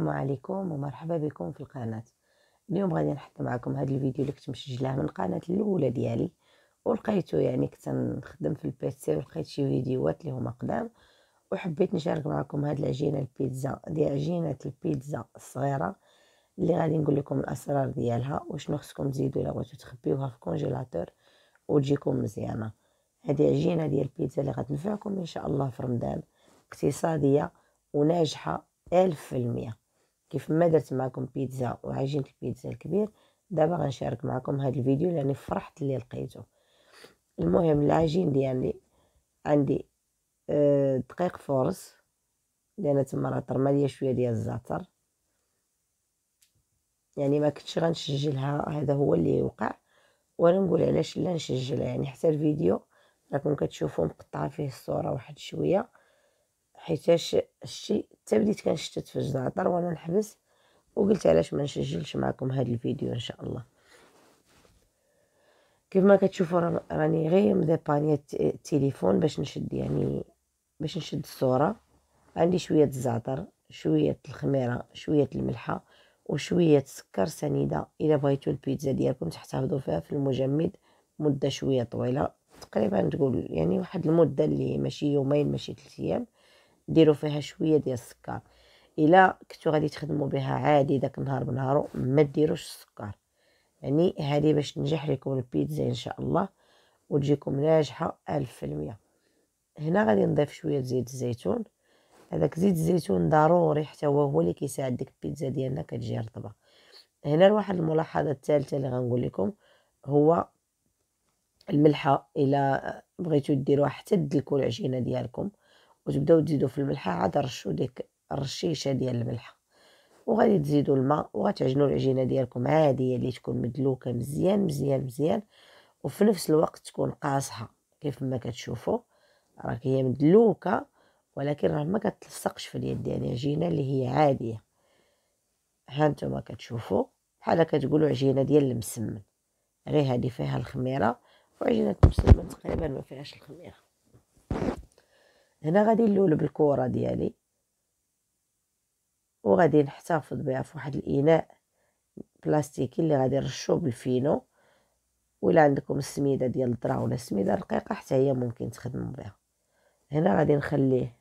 السلام عليكم ومرحبا بكم في القناة اليوم غادي نحط معكم هذا الفيديو اللي كنت مسجلاه من القناة الاولى ديالي ولقيته يعني كنت نخدم في البيتسي ولقيت شي فيديوهات اللي هما قدام وحبيت نشارك معكم هاد العجينة البيتزا دي عجينة البيتزا الصغيرة اللي غادي نقول لكم الاسرار ديالها وشنو خصكم تزيدوا الا تخبيوها في كونجيلاتور وتجيكم مزيانه هذه عجينه ديال البيتزا اللي غتنفعكم ان شاء الله في رمضان اقتصاديه وناجحه ألف في المية كيف ما درت معكم بيتزا وعجينة البيتزا الكبير دابا غنشارك معكم هاد الفيديو لاني فرحت اللي لقيته المهم العجين ديالي عندي آه، دقيق فورس لان تما راه ليا شويه ديال الزعتر يعني ما كنتش غنسجلها هذا هو اللي وقع وانا نقول علاش لا نسجلها يعني حتى الفيديو راكم كتشوفوا مقطعه فيه الصوره واحد شويه حيتاش الشيء حتى بديت كنشتت في الزعتر وانا نحبس وقلت علاش ما نسجلش معكم هاد الفيديو ان شاء الله كيف ما كتشوفوا راني غير مديبانية التليفون باش نشد يعني باش نشد الصوره عندي شويه الزعتر شويه الخميره شويه الملحه وشويه سكر سنيده الا بغيتو البيتزا ديالكم تحتفظوا فيها في المجمد مده شويه طويله تقريبا تقول يعني واحد المده اللي ماشي يومين ماشي 3 ايام ديروا فيها شويه ديال السكر الا كنتو غادي تخدموا بها عادي داك النهار بنهارو ما ديروش السكر يعني هذه باش تنجح لكم البيتزا ان شاء الله وتجيكم ناجحه ألف في المية هنا غادي نضيف شويه زيت الزيتون هذاك زيت الزيتون ضروري حتى هو هو اللي كيساعد ديك البيتزا ديالنا كتجي رطبه هنا واحد الملاحظه الثالثه اللي غنقول لكم هو الملحه الا بغيتو ديروها حتى تدلكوا العجينه ديالكم وتبداو تزيدوا في الملحه عاد رشوا ديك الرشيشه ديال الملحه وغادي تزيدوا الماء وغتعجنوا العجينه ديالكم عاديه اللي تكون مدلوكه مزيان مزيان مزيان وفي نفس الوقت تكون قاصحه كيف ما كتشوفوا راك هي مدلوكه ولكن راه ما كتلصقش في اليد يعني عجينه اللي هي عاديه ها انتم كتشوفوا بحال كتقولوا عجينه ديال المسمن غير هذه فيها الخميره وعجينه المسمن تقريبا ما فيهاش الخميره هنا غادي نلول بالكوره ديالي وغادي نحتفظ بها في واحد الاناء بلاستيكي اللي غادي نرشو بالفينو ولا عندكم السميده ديال الذره ولا السميده رقيقه حتى هي ممكن تخدموا بها هنا غادي نخليه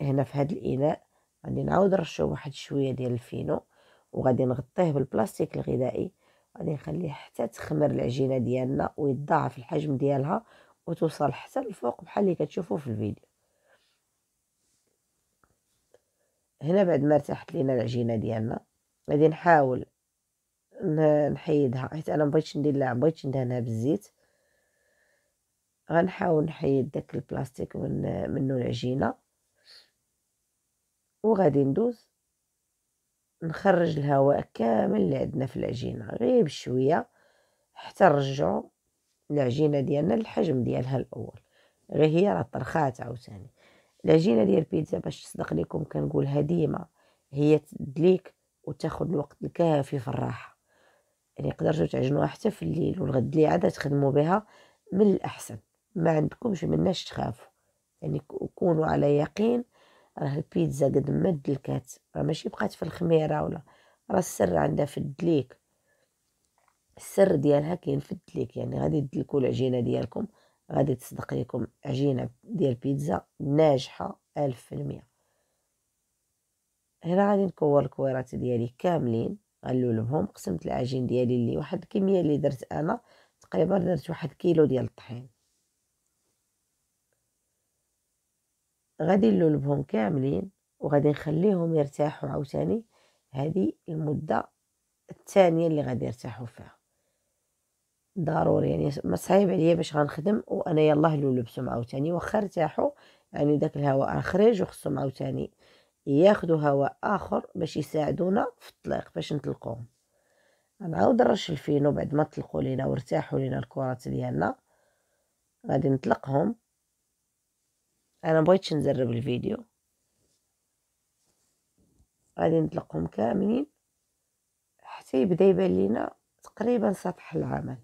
هنا في هذا الاناء غادي نعاود نرشو واحد شويه ديال الفينو وغادي نغطيه بالبلاستيك الغذائي غادي نخليه حتى تخمر العجينه ديالنا ويتضاعف الحجم ديالها وتوصل حتى الفوق بحال اللي كتشوفوا في الفيديو هنا بعد ما ارتاحت لينا العجينه ديالنا غادي نحاول نحيدها حيت انا مبغيتش ندير لها مبغيتش ندهنها بالزيت غنحاول نحيد داك البلاستيك من منو العجينه وغادي ندوز نخرج الهواء كامل اللي عندنا في العجينه غير بشويه حتى نرجعو العجينه ديالنا للحجم ديالها الاول غير هي راه طرخات عاوتاني العجينه ديال البيتزا باش تصدق لكم كنقولها ديما هي تدليك وتاخذ الوقت الكافي في الراحه يعني قدرتوا تعجنوها حتى في الليل والغد اللي عاد تخدموا بها من الاحسن ما عندكمش مناش تخافوا يعني كونوا على يقين راه البيتزا قد ما دلكات راه ماشي بقات في الخميره ولا راه السر عندها في الدليك السر ديالها كاين في الدليك يعني غادي تدلكوا العجينه ديالكم غادي تصدق لكم عجينة ديال بيتزا ناجحة ألف في المية هنا غادي نكور الكويرات ديالي كاملين غنلولهم قسمت العجين ديالي اللي واحد الكمية اللي درت أنا تقريبا درت واحد كيلو ديال الطحين غادي نلولهم كاملين وغادي نخليهم يرتاحوا عاوتاني هذه المده الثانيه اللي غادي يرتاحوا فيها ضروري يعني صعيب عليا باش غنخدم وانا يلاه لو لبسهم عاوتاني واخا ارتاحو يعني داك الهواء خرج وخصهم عاوتاني ياخذوا هواء اخر باش يساعدونا في الطليق باش نطلقوهم غنعاود نرش الفينو بعد ما طلقوا لينا وارتاحوا لينا الكرات ديالنا غادي نطلقهم انا مبغيتش نزرب الفيديو غادي نطلقهم كاملين حتى يبدا يبان لينا تقريبا سطح العمل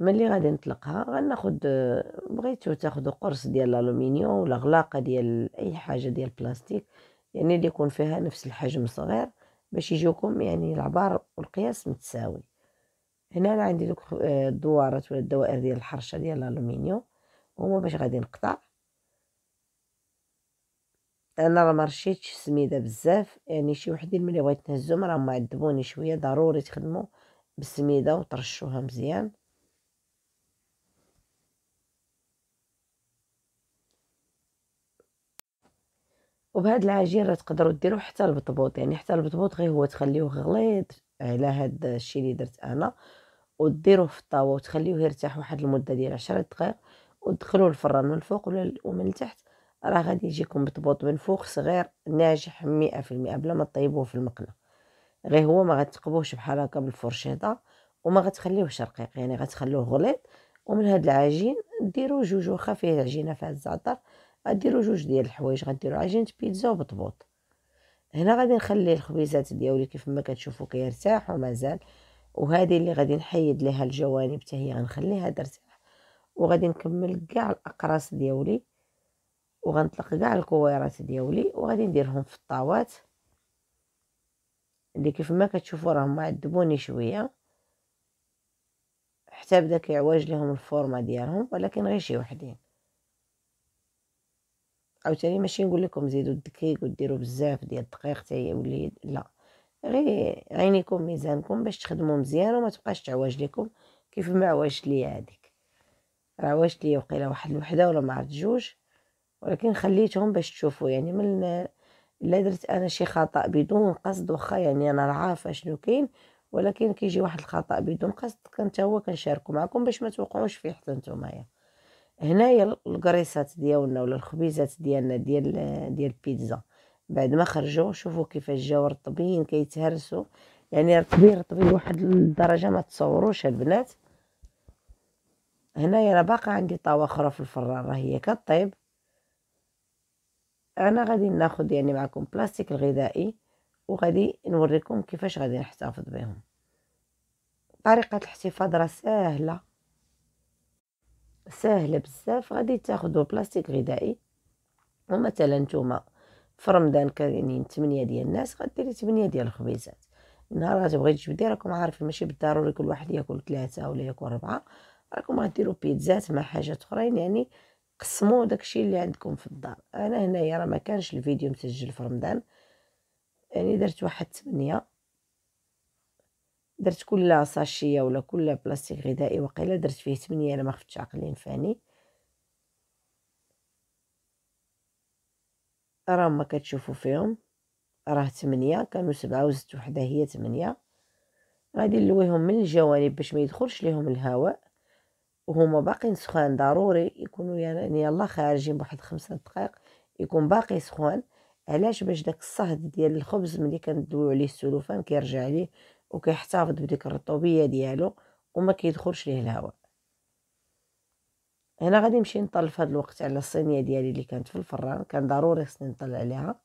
ملي غادي نطلقها غناخد بغيتو تاخدو قرص ديال الالومنيوم ولا غلاقه ديال اي حاجه ديال بلاستيك يعني اللي يكون فيها نفس الحجم صغير باش يجيوكم يعني العبار والقياس متساوي هنا انا عندي دوك آه، الدوارات ولا الدوائر ديال الحرشه ديال الالومنيوم هما باش غادي نقطع انا راه مرشيتش سميده بزاف يعني شي وحدين ملي بغيت نهزهم راه معذبوني شويه ضروري تخدموا بالسميده وترشوها مزيان وبهاد العجين راه تقدروا ديروا حتى البطبوط يعني حتى البطبوط غير هو تخليوه غليظ على هاد الشيء اللي درت انا وديروه في الطاوه وتخليوه يرتاح واحد المده ديال 10 دقائق ودخلوه الفران من الفوق ولا ومن التحت راه غادي يجيكم بطبوط من فوق صغير ناجح 100% بلا ما تطيبوه في المقله غير هو ما غتقبوش بحال هكا بالفرشيطه وما غتخليوهش رقيق يعني غتخلوه غليظ ومن هاد العجين ديروا جوج وخا فيه العجينه فيها الزعتر غديرو جوج ديال الحوايج غديرو عجينه بيتزا وبطبوط هنا غادي نخلي الخبيزات ديالي كيف ما كتشوفوا كيرتاح ومازال وهذه اللي غادي نحيد ليها الجوانب حتى هي غنخليها ترتاح وغادي نكمل كاع الاقراص ديالي وغنطلق كاع الكويرات ديالي وغادي نديرهم في الطاوات اللي كيف ما كتشوفوا راهم معذبوني شويه حتى بدا كيعواج لهم الفورمه ديالهم ولكن غير شي وحدين عاوتاني ماشي نقول لكم زيدوا الدقيق وديروا بزاف ديال الدقيق حتى هي وليد لا غير عينيكم ميزانكم باش تخدموا مزيان وما تبقاش تعواج لكم كيف ما عواجت ليا هذيك راه عواجت ليا وقيله واحد الوحده ولا ما عرفت جوج ولكن خليتهم باش تشوفوا يعني من الا درت انا شي خطا بدون قصد واخا يعني انا عارفه شنو كاين ولكن كيجي واحد الخطا بدون قصد كنت هو كنشاركو معكم باش ما توقعوش فيه حتى نتوما يعني. هنايا القريصات ديالنا ولا الخبيزات ديالنا ديال ديال البيتزا بعد ما خرجوا شوفوا كيفاش جاو رطبين كيتهرسوا يعني رطبين رطبين لواحد الدرجه ما تصوروش البنات هنايا راه باقا عندي طاوه اخرى في الفران راه هي كطيب انا غادي ناخذ يعني معكم بلاستيك الغذائي وغادي نوريكم كيفاش غادي نحتفظ بهم طريقه الاحتفاظ راه سهله ساهله بزاف غادي تاخذوا بلاستيك غذائي ومثلا نتوما في رمضان كاينين 8 ديال الناس غديري 8 ديال الخبيزات نهار غتبغي تجبدي راكم عارفين ماشي بالضروري كل واحد ياكل ثلاثه ولا ياكل اربعه راكم غديروا بيتزات مع حاجات اخرين يعني قسموا داكشي اللي عندكم في الدار انا هنايا راه ما كانش الفيديو مسجل في رمضان يعني درت واحد 8 درت كل ساشيه ولا كل بلاستيك غذائي وقيله درت فيه 8 انا ما خفتش عقلي ينفعني راهما كتشوفوا فيهم راه 8 كانوا سبعة وزدت وحده هي 8 غادي نلويهم من الجوانب باش ما يدخلش ليهم الهواء وهما باقيين سخان ضروري يكونوا يعني يلا يعني خارجين بواحد خمسة دقائق يكون باقي سخان علاش باش داك الصهد ديال الخبز ملي كندويو عليه السلوفان كيرجع ليه وكيحتفظ بديك الرطوبيه ديالو وما كيدخلش ليه الهواء هنا غادي نمشي نطل في هذا الوقت على الصينيه ديالي اللي كانت في الفران كان ضروري خصني نطل عليها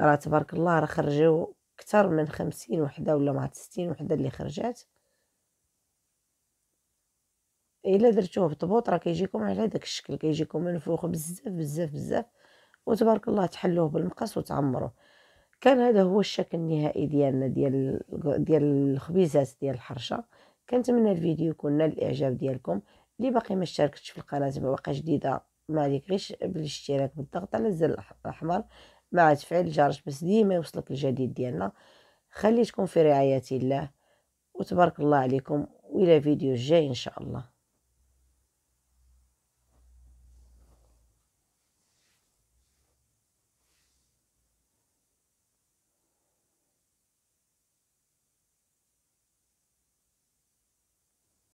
راه تبارك الله راه خرجوا اكثر من خمسين وحده ولا مع ستين وحده اللي خرجات الا درتوه بطبوط راه كيجيكم على داك الشكل كيجيكم منفوخ بزاف بزاف بزاف وتبارك الله تحلوه بالمقص وتعمروه كان هذا هو الشكل النهائي ديالنا ديال ديال الخبيزات ديال الحرشه كنتمنى الفيديو يكون نال الاعجاب ديالكم اللي باقي ما اشتركتش في القناه باقي جديده ما عليك غير بالاشتراك بالضغط على الزر الاحمر مع تفعيل الجرس باش ديما يوصلك الجديد ديالنا خليتكم في رعايه الله وتبارك الله عليكم والى فيديو جاي ان شاء الله